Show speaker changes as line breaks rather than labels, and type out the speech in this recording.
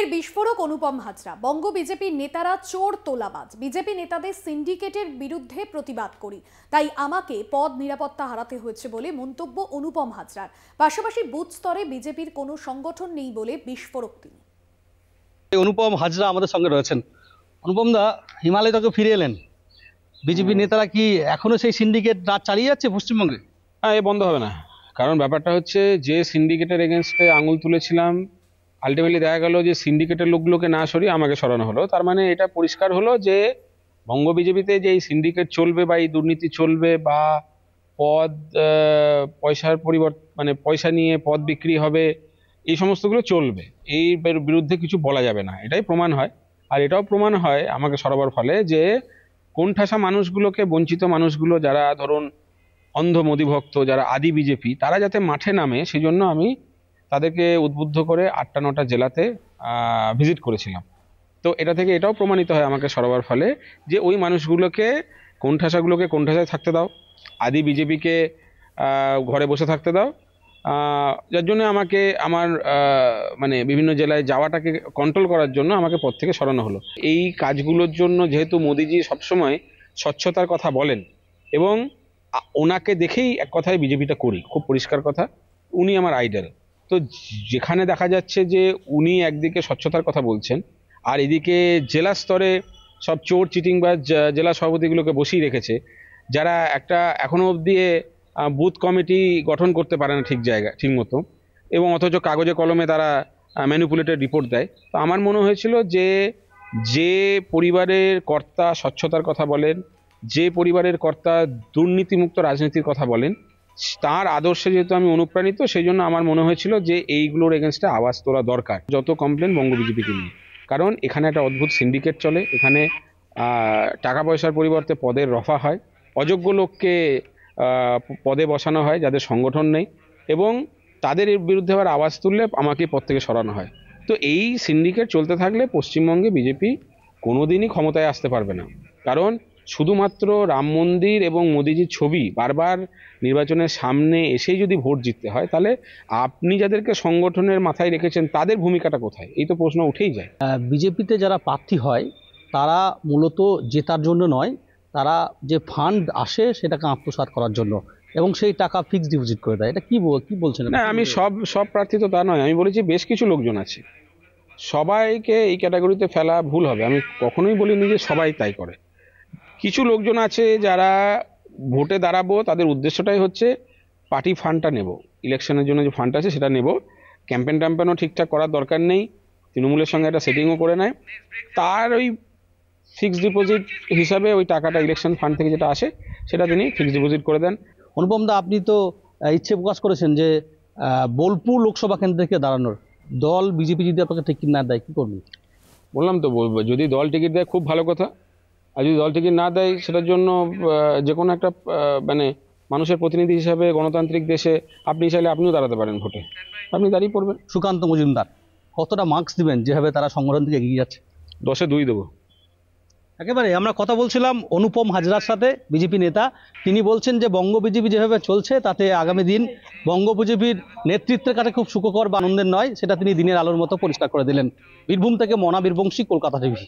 ফের বিস্ফোরক অনুপম হাজরা বঙ্গ বিজেপির নেতারা চোর তোলাবাজ বিজেপি নেতাদের সিন্ডিকেটের বিরুদ্ধে প্রতিবাদ করি তাই আমাকে পদ নিরাপত্তা হারাতে হয়েছে বলে মন্তব্য অনুপম হাজরার পাশাপাশি বুথ স্তরে বিজেপির কোনো সংগঠন নেই বলে বিস্ফোরক তিনি
অনুপম হাজরা আমাদের সঙ্গে রয়েছেন অনুপম দা হিমালয় থেকে ফিরে এলেন বিজেপি নেতারা কি এখনো সেই সিন্ডিকেট রাত চালিয়ে যাচ্ছে পশ্চিমবঙ্গে
হ্যাঁ এ বন্ধ হবে না কারণ ব্যাপারটা হচ্ছে যে সিন্ডিকেটের এগেনস্টে আঙুল তুলেছিলাম আলটিমেটলি দেখা গেল যে সিন্ডিকেটের লোকগুলোকে না সরিয়ে আমাকে সরানো হলো তার মানে এটা পরিষ্কার হলো যে বঙ্গ বিজেপিতে যে এই সিন্ডিকেট চলবে বা এই দুর্নীতি চলবে বা পদ পয়সার পরিবর্তন মানে পয়সা নিয়ে পদ বিক্রি হবে এই সমস্তগুলো চলবে এই বিরুদ্ধে কিছু বলা যাবে না এটাই প্রমাণ হয় আর এটাও প্রমাণ হয় আমাকে সরাবার ফলে যে ঠাসা মানুষগুলোকে বঞ্চিত মানুষগুলো যারা ধরুন অন্ধ মোদিভক্ত যারা আদি বিজেপি তারা যাতে মাঠে নামে সেজন্য আমি তাদেরকে উদ্বুদ্ধ করে আটটা নটা জেলাতে ভিজিট করেছিলাম তো এটা থেকে এটাও প্রমাণিত হয় আমাকে সরবার ফলে যে ওই মানুষগুলোকে কোণঠাসাগুলোকে কোণঠাসায় থাকতে দাও আদি বিজেপিকে ঘরে বসে থাকতে দাও যার জন্য আমাকে আমার মানে বিভিন্ন জেলায় যাওয়াটাকে কন্ট্রোল করার জন্য আমাকে পথ থেকে সরানো হলো এই কাজগুলোর জন্য যেহেতু মোদিজি সবসময় স্বচ্ছতার কথা বলেন এবং ওনাকে দেখেই এক কথায় বিজেপিটা করি খুব পরিষ্কার কথা উনি আমার আইডাল তো যেখানে দেখা যাচ্ছে যে উনি একদিকে স্বচ্ছতার কথা বলছেন আর এদিকে জেলা স্তরে সব চোর চিটিং বা জেলা সভাপতিগুলোকে বসিয়ে রেখেছে যারা একটা এখনও অবধি বুথ কমিটি গঠন করতে পারে না ঠিক জায়গা ঠিক মতো এবং অথচ কাগজে কলমে তারা ম্যানুপুলেটেড রিপোর্ট দেয় তো আমার মনে হয়েছিল যে যে পরিবারের কর্তা স্বচ্ছতার কথা বলেন যে পরিবারের কর্তা দুর্নীতিমুক্ত রাজনীতির কথা বলেন তার আদর্শে যেহেতু আমি অনুপ্রাণিত সেই জন্য আমার মনে হয়েছিল যে এইগুলোর এগেনস্টে আওয়াজ তোলা দরকার যত কমপ্লেন বঙ্গ বিজেপিকে নিয়ে কারণ এখানে একটা অদ্ভুত সিন্ডিকেট চলে এখানে টাকা পয়সার পরিবর্তে পদের রফা হয় অযোগ্য লোককে পদে বসানো হয় যাদের সংগঠন নেই এবং তাদের বিরুদ্ধে আবার আওয়াজ তুললে আমাকে পদ থেকে সরানো হয় তো এই সিন্ডিকেট চলতে থাকলে পশ্চিমবঙ্গে বিজেপি কোনোদিনই ক্ষমতায় আসতে পারবে না কারণ শুধুমাত্র রাম মন্দির এবং মোদিজির ছবি বারবার নির্বাচনের সামনে এসেই যদি ভোট জিততে হয় তাহলে আপনি যাদেরকে সংগঠনের মাথায় রেখেছেন তাদের ভূমিকাটা কোথায় এই তো প্রশ্ন উঠেই যায় বিজেপিতে যারা প্রার্থী হয় তারা মূলত
জেতার জন্য নয় তারা যে ফান্ড আসে সেটাকে আত্মসাত করার জন্য এবং সেই টাকা
ফিক্সড ডিপোজিট করে দেয় এটা
কি কি বলছেন
না আমি সব সব প্রার্থী তো তা নয় আমি বলেছি বেশ কিছু লোকজন আছে সবাইকে এই ক্যাটাগরিতে ফেলা ভুল হবে আমি কখনোই বলিনি যে সবাই তাই করে কিছু লোকজন আছে যারা ভোটে দাঁড়াবো তাদের উদ্দেশ্যটাই হচ্ছে পার্টি ফান্ডটা নেব ইলেকশনের জন্য যে ফান্ড আছে সেটা নেব ক্যাম্পেন ট্যাম্পেনও ঠিকঠাক করার দরকার নেই তৃণমূলের সঙ্গে একটা সেটিংও করে নেয় তার ওই ফিক্সড ডিপোজিট হিসাবে ওই টাকাটা ইলেকশন ফান্ড থেকে যেটা আসে সেটা তিনি ফিক্সড ডিপোজিট করে দেন অনুপম দা আপনি
তো ইচ্ছে প্রকাশ করেছেন যে বোলপুর লোকসভা কেন্দ্র থেকে দাঁড়ানোর দল বিজেপি যদি আপনাকে টিকিট না দেয় কী করবেন
বললাম তো যদি দল টিকিট দেয় খুব ভালো কথা আর যদি দল টিকিট না দেয় সেটার জন্য যে কোনো একটা মানে মানুষের প্রতিনিধি হিসাবে গণতান্ত্রিক দেশে আপনি চাইলে আপনিও দাঁড়াতে পারেন ভোটে আপনি দাঁড়িয়ে পড়বেন সুকান্ত মজুমদার
কতটা মার্কস দিবেন যেভাবে তারা সংগঠন থেকে এগিয়ে যাচ্ছে দশে দুই দেবো একেবারে আমরা কথা বলছিলাম অনুপম হাজরার সাথে বিজেপি নেতা তিনি বলছেন যে বঙ্গ বিজেপি যেভাবে চলছে তাতে আগামী দিন বঙ্গ বিজেপির নেতৃত্বের কাছে খুব সুখকর বা আনন্দের নয় সেটা তিনি দিনের আলোর মতো পরিষ্কার করে দিলেন বীরভূম থেকে মনা বীরবংশী কলকাতা টিভি